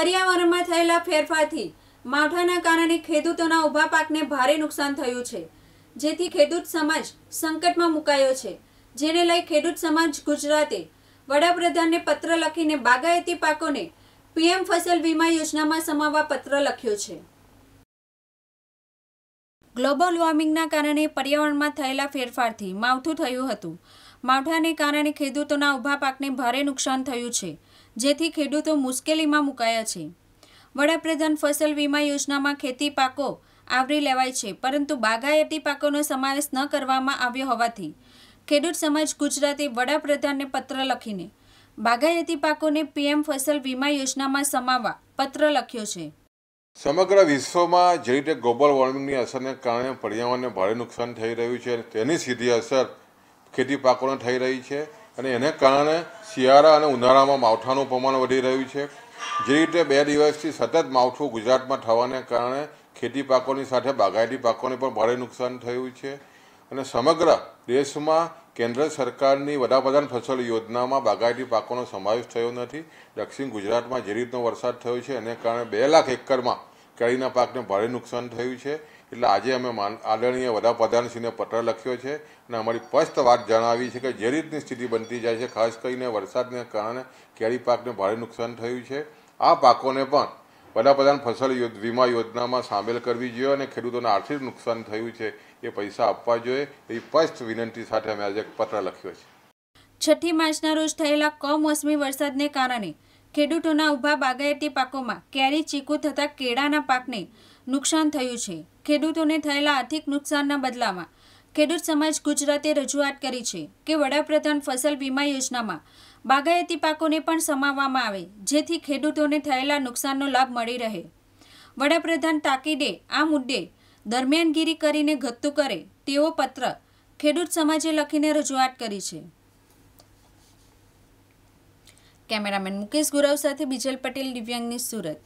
પર્યાવરણમાં થયેલા ફેરફારથી માવઠાના કારણે ખેડૂતોના ઊભા પાકને ભારે નુકસાન થયું છે જેથી ખેડૂત સમાજ સંકટમાં મુકાયો છે જેને લઈ ખેડૂત સમાજ ગુજરાતે વડાપ્રધાનને પત્ર લખીને બાગાયતી પાકોને પીએમ ફસલ વીમા યોજનામાં સમાવવા પત્ર લખ્યો છે ગ્લોબલ વોર્મિંગના કારણે પર્યાવરણમાં થયેલા ફેરફારથી માવઠું થયું હતું માવઠાને કારણે ખેડૂતોના ઊભા પાકને ભારે નુકસાન થયું છે જેથી ખેડૂતો મુશ્કેલીમાં મુકાયા છે વડાપ્રધાન ફસલ વીમા યોજનામાં ખેતી પાકો આવરી લેવાય છે પરંતુ બાગાયતી પાકોનો સમાવેશ ન કરવામાં આવ્યો હોવાથી ખેડૂત સમાજ ગુજરાતે વડાપ્રધાનને પત્ર લખીને બાગાયતી પાકોને પીએમ ફસલ વીમા યોજનામાં સમાવવા પત્ર લખ્યો છે સમગ્ર વિશ્વમાં જે રીતે ગ્લોબલ વોર્મિંગની અસરને કારણે પર્યાવરણને ભારે નુકસાન થઈ રહ્યું છે તેની સીધી અસર ખેતી પાકોને થઈ રહી છે અને એને કારણે શિયાળા અને ઉનાળામાં માવઠાનું પ્રમાણ વધી રહ્યું છે જે રીતે બે દિવસથી સતત માવઠું ગુજરાતમાં થવાને કારણે ખેતી પાકોની સાથે બાગાયતી પાકોને પણ ભારે નુકસાન થયું છે અને સમગ્ર દેશમાં કેન્દ્ર સરકારની વડાપ્રધાન ફસલ યોજનામાં બાગાયતી પાકોનો સમાવેશ થયો નથી દક્ષિણ ગુજરાતમાં જે રીતનો વરસાદ થયો છે એને કારણે બે લાખ એકરમાં કેળીના પાકને ભારે નુકસાન થયું છે એટલે આજે અમે માન આદરણીય વડાપ્રધાનશ્રીને પત્ર લખ્યો છે અને અમારી સ્પષ્ટ વાત જણાવી છે કે જે રીતની સ્થિતિ બનતી જાય છે ખાસ કરીને વરસાદને કારણે કેરી પાકને ભારે નુકસાન થયું છે આ પાકોને પણ વડાપ્રધાન ફસલ વીમા યોજનામાં સામેલ કરવી જોઈએ અને ખેડૂતોને આર્થિક નુકસાન થયું છે એ પૈસા આપવા જોઈએ એવી સ્પષ્ટ વિનંતી સાથે અમે આજે પત્ર લખ્યો છે છઠ્ઠી માર્ચના રોજ થયેલા કમોસમી વરસાદને કારણે ખેડૂતોના ઊભા બાગાયતી પાકોમાં કેરી ચીકુ તથા કેળાના પાકને નુકસાન થયું છે ખેડૂતોને થયેલા આર્થિક નુકસાનના બદલામાં ખેડૂત સમાજ ગુજરાતે રજૂઆત કરી છે કે વડાપ્રધાન ફસલ વીમા યોજનામાં બાગાયતી પાકોને પણ સમાવવામાં આવે જેથી ખેડૂતોને થયેલા નુકસાનનો લાભ મળી રહે વડાપ્રધાન તાકીદે આ મુદ્દે દરમિયાનગીરી કરીને ઘત્તું કરે તેવો પત્ર ખેડૂત સમાજે લખીને રજૂઆત કરી છે કેમેરામેન મુકેશ ગુરવ સાથે બિજલ પટેલ દિવ્યાંગની સુરત